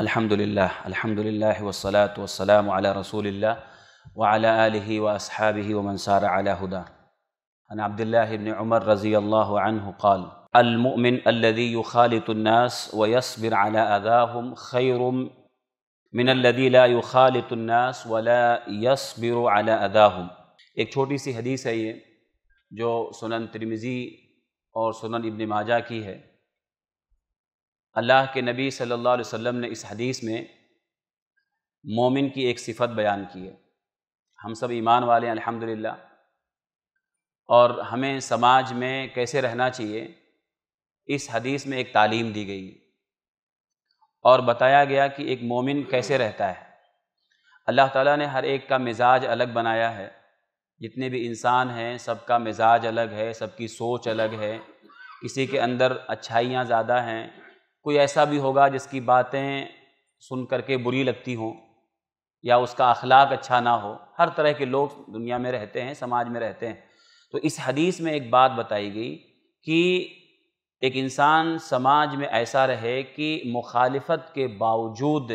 अल्हम्दुलिल्लाह अल्हम्दुलिल्लाह वसलात वसलाम अला रसूलिल्लाह व अला आलिहि व अस्हाबिहि व मनसार अला हुदा अन अब्दुल्लाह इब्न उमर रजी अल्लाह अन्हु قال المؤمن الذي يخالط الناس ويصبر على أذاهم خير من الذي ला يخالط الناس ولا يصبر على أذاهم एक छोटी सी हदीस है ये जो सुनन तिरमिज़ी और सुनन इब्न माजा की है अल्लाह के नबी सल्लल्लाहु अलैहि वसल्लम ने इस हदीस में मोमिन की एक सिफत बयान की है हम सब ईमान वाले हैं अल्हम्दुलिल्लाह और हमें समाज में कैसे रहना चाहिए इस हदीस में एक तालीम दी गई और बताया गया कि एक मोमिन कैसे रहता है अल्लाह ताला ने हर एक का मिजाज अलग बनाया है जितने भी इंसान हैं सबका मिजाज अलग है सबकी सोच अलग है किसी के अंदर अच्छाइयाँ ज़्यादा हैं कोई ऐसा भी होगा जिसकी बातें सुन करके बुरी लगती हों या उसका अखलाक अच्छा ना हो हर तरह के लोग दुनिया में रहते हैं समाज में रहते हैं तो इस हदीस में एक बात बताई गई कि एक इंसान समाज में ऐसा रहे कि मुखालफत के बावजूद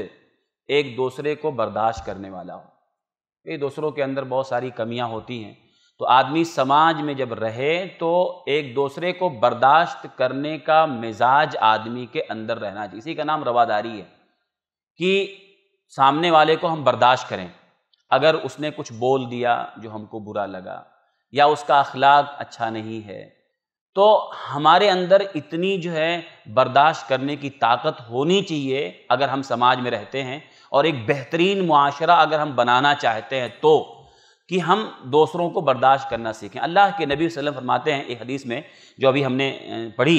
एक दूसरे को बर्दाश्त करने वाला हो ये दूसरों के अंदर बहुत सारी कमियां होती हैं तो आदमी समाज में जब रहे तो एक दूसरे को बर्दाश्त करने का मिजाज आदमी के अंदर रहना चाहिए इसी का नाम रवादारी है कि सामने वाले को हम बर्दाश्त करें अगर उसने कुछ बोल दिया जो हमको बुरा लगा या उसका अखलाक अच्छा नहीं है तो हमारे अंदर इतनी जो है बर्दाश्त करने की ताकत होनी चाहिए अगर हम समाज में रहते हैं और एक बेहतरीन मुआशरा अगर हम बनाना चाहते हैं तो कि हम दूसरों को बर्दाश्त करना सीखें अल्लाह के नबी वसल्लम फरमाते हैं एक हदीस में जो अभी हमने पढ़ी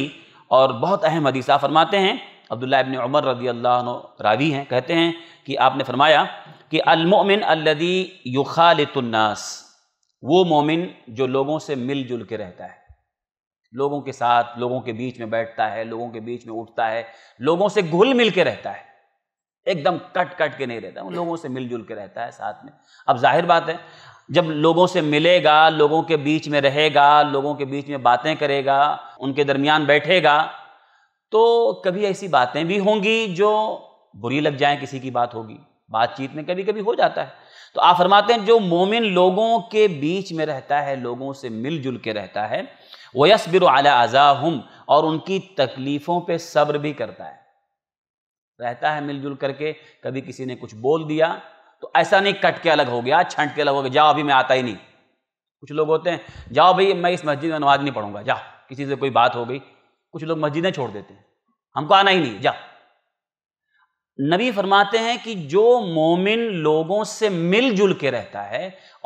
और बहुत अहम हदीसा फरमाते हैं अब्दुल्ला इबन उमर रदी अल्लाह रावी हैं कहते हैं कि आपने फरमाया कि अलमोमिन अल्लदी युखालतुन्नास वो मोमिन जो लोगों से मिलजुल के रहता है लोगों के साथ लोगों के बीच में बैठता है लोगों के बीच में उठता है लोगों से घुल मिल के रहता है एकदम कट कट के नहीं रहता उन लोगों से मिलजुल के रहता है साथ में अब जाहिर बात है जब लोगों से मिलेगा लोगों के बीच में रहेगा लोगों के बीच में बातें करेगा उनके दरमियान बैठेगा तो कभी ऐसी बातें भी होंगी जो बुरी लग जाए किसी की बात होगी बातचीत में कभी कभी हो जाता है तो आप फरमाते हैं जो मोमिन लोगों के बीच में रहता है लोगों से मिलजुल के रहता है यसबिर आला हम और उनकी तकलीफ़ों पे सब्र भी करता है रहता है मिलजुल करके कभी किसी ने कुछ बोल दिया तो ऐसा नहीं कट के अलग हो गया छंट के अलग हो गया जाओ अभी मैं आता ही नहीं कुछ लोग होते हैं जाओ भाई मैं इस मस्जिद में नमाज नहीं पढ़ूंगा जा किसी से कोई बात हो गई कुछ लोग मस्जिदें छोड़ देते हैं हमको आना ही नहीं जा नबी फरमाते हैं कि जो मोमिन लोगों से मिलजुल के रहता है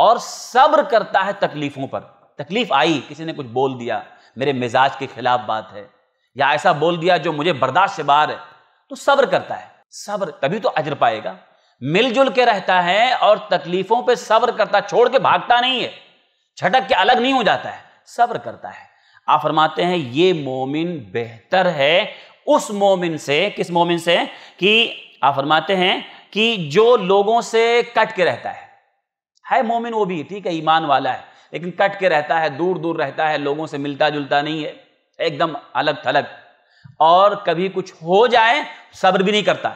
और सब्र करता है तकलीफों पर तकलीफ आई किसी ने कुछ बोल दिया मेरे मिजाज के खिलाफ बात है या ऐसा बोल दिया जो मुझे बर्दाश्त से बाहर है तो सब्र करता है सब्र तभी तो अजर पाएगा मिलजुल के रहता है और तकलीफों पे सब्र करता छोड़ के भागता नहीं है झटक के अलग नहीं हो जाता है सब्र करता है आप फरमाते हैं ये मोमिन बेहतर है उस मोमिन से किस मोमिन से कि आप फरमाते हैं कि जो लोगों से कट के रहता है है मोमिन वो भी ठीक है ईमान वाला है लेकिन कट के रहता है दूर दूर रहता है लोगों से मिलता जुलता नहीं है एकदम अलग थलग और कभी कुछ हो जाए सब्र भी नहीं करता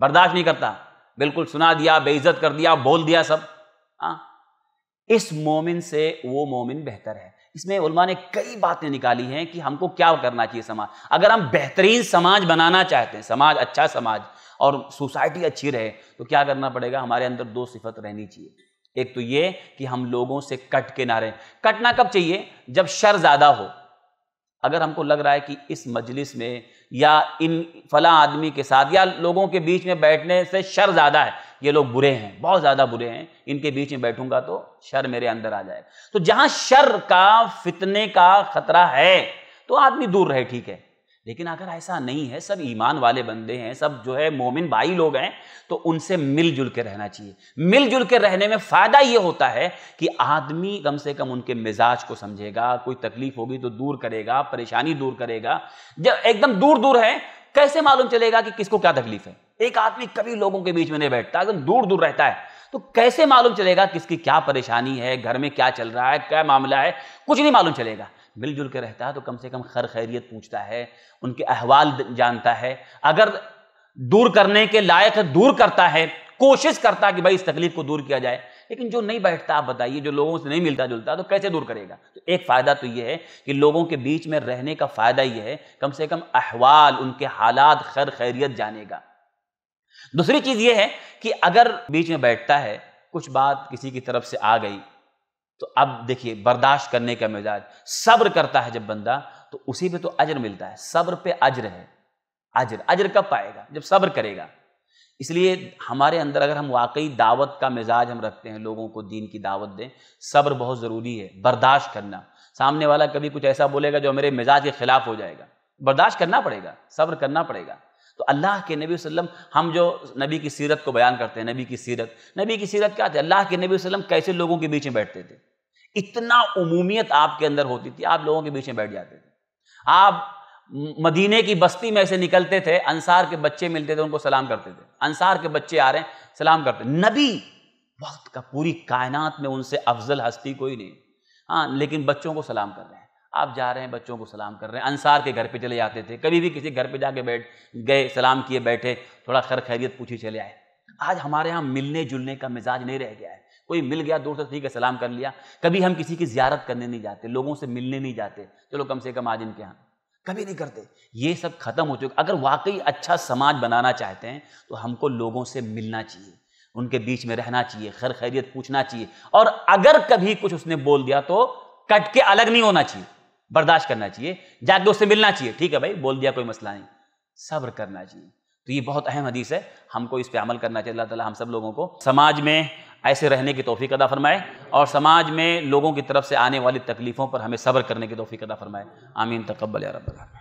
बर्दाश्त नहीं करता बिल्कुल सुना दिया बेइज्जत कर दिया बोल दिया सब हाँ इस मोमिन से वो मोमिन बेहतर है इसमें उलमा ने कई बातें निकाली हैं कि हमको क्या करना चाहिए समाज अगर हम बेहतरीन समाज बनाना चाहते हैं समाज अच्छा समाज और सोसाइटी अच्छी रहे तो क्या करना पड़ेगा हमारे अंदर दो सिफत रहनी चाहिए एक तो ये कि हम लोगों से कट के ना रहें कटना कब चाहिए जब शर ज़्यादा हो अगर हमको लग रहा है कि इस मजलिस में या इन फला आदमी के साथ या लोगों के बीच में बैठने से शर ज़्यादा है ये लोग बुरे हैं बहुत ज़्यादा बुरे हैं इनके बीच में बैठूंगा तो शर मेरे अंदर आ जाएगा तो जहाँ शर का फितने का खतरा है तो आदमी दूर रहे ठीक है लेकिन अगर ऐसा नहीं है सब ईमान वाले बंदे हैं सब जो है मोमिन भाई लोग हैं तो उनसे मिलजुल के रहना चाहिए मिलजुल के रहने में फ़ायदा यह होता है कि आदमी कम से कम उनके मिजाज को समझेगा कोई तकलीफ होगी तो दूर करेगा परेशानी दूर करेगा जब एकदम दूर दूर है कैसे मालूम चलेगा कि किसको क्या तकलीफ है एक आदमी कभी लोगों के बीच में नहीं बैठता एकदम दूर दूर रहता है तो कैसे मालूम चलेगा किसकी क्या परेशानी है घर में क्या चल रहा है क्या मामला है कुछ नहीं मालूम चलेगा मिलजुल के रहता है तो कम से कम खर खैरियत पूछता है उनके अहवाल जानता है अगर दूर करने के लायक दूर करता है कोशिश करता है कि भाई इस तकलीफ को दूर किया जाए लेकिन जो नहीं बैठता आप बताइए जो लोगों से नहीं मिलता जुलता तो कैसे दूर करेगा तो एक फ़ायदा तो ये है कि लोगों के बीच में रहने का फ़ायदा ये है कम से कम अहवाल उनके हालात खैर खैरियत जानेगा दूसरी चीज़ ये है कि अगर बीच में बैठता है कुछ बात किसी की तरफ से आ गई तो अब देखिए बर्दाश्त करने का मिजाज सब्र करता है जब बंदा तो उसी पे तो अजर मिलता है सब्र पे अजर है अजर अजर कब पाएगा जब सब्र करेगा इसलिए हमारे अंदर अगर हम वाकई दावत का मिजाज हम रखते हैं लोगों को दीन की दावत दें सब्र बहुत ज़रूरी है बर्दाश्त करना सामने वाला कभी कुछ ऐसा बोलेगा जो मेरे मिजाज के ख़िलाफ़ हो जाएगा बर्दाश्त करना पड़ेगा सब्र करना पड़ेगा तो अल्लाह के नबी वसल्लम हम जो नबी की सीरत को बयान करते हैं नबी की सीरत नबी की सीरत क्या थे अल्लाह के नबी वसल्लम कैसे लोगों के बीच में बैठते थे इतना उमूमियत आपके अंदर होती थी आप लोगों के बीच में बैठ जाते थे आप मदीने की बस्ती में से निकलते थे अंसार के बच्चे मिलते थे उनको सलाम करते थे अंसार के बच्चे आ रहे हैं सलाम करते नबी वक्त का पूरी कायनात में उनसे अफजल हस्ती कोई नहीं हाँ लेकिन बच्चों को सलाम कर रहे हैं आप जा रहे हैं बच्चों को सलाम कर रहे हैं अंसार के घर पे चले जाते थे कभी भी किसी घर पे जाके बैठ गए सलाम किए बैठे थोड़ा खैर खैरियत पूछी चले आए आज हमारे यहाँ मिलने जुलने का मिजाज नहीं रह गया है कोई मिल गया दूर से ठीक है सलाम कर लिया कभी हम किसी की जियारत करने नहीं जाते लोगों से मिलने नहीं जाते चलो कम से कम आज इनके यहाँ कभी नहीं करते ये सब खत्म हो चुका अगर वाकई अच्छा समाज बनाना चाहते हैं तो हमको लोगों से मिलना चाहिए उनके बीच में रहना चाहिए खैर खैरियत पूछना चाहिए और अगर कभी कुछ उसने बोल दिया तो कट के अलग नहीं होना चाहिए बर्दाश्त करना चाहिए जाके उससे मिलना चाहिए ठीक है भाई बोल दिया कोई मसला नहीं सब्र करना चाहिए तो ये बहुत अहम हदीस है हमको इस पर अमल करना चाहिए अल्लाह ताला हम सब लोगों को समाज में ऐसे रहने की तोफ़ी अदा फ़रमाए और समाज में लोगों की तरफ से आने वाली तकलीफ़ों पर हमें सब्र करने की तोफ़ी अदा फ़रमाए आमीन तकबल या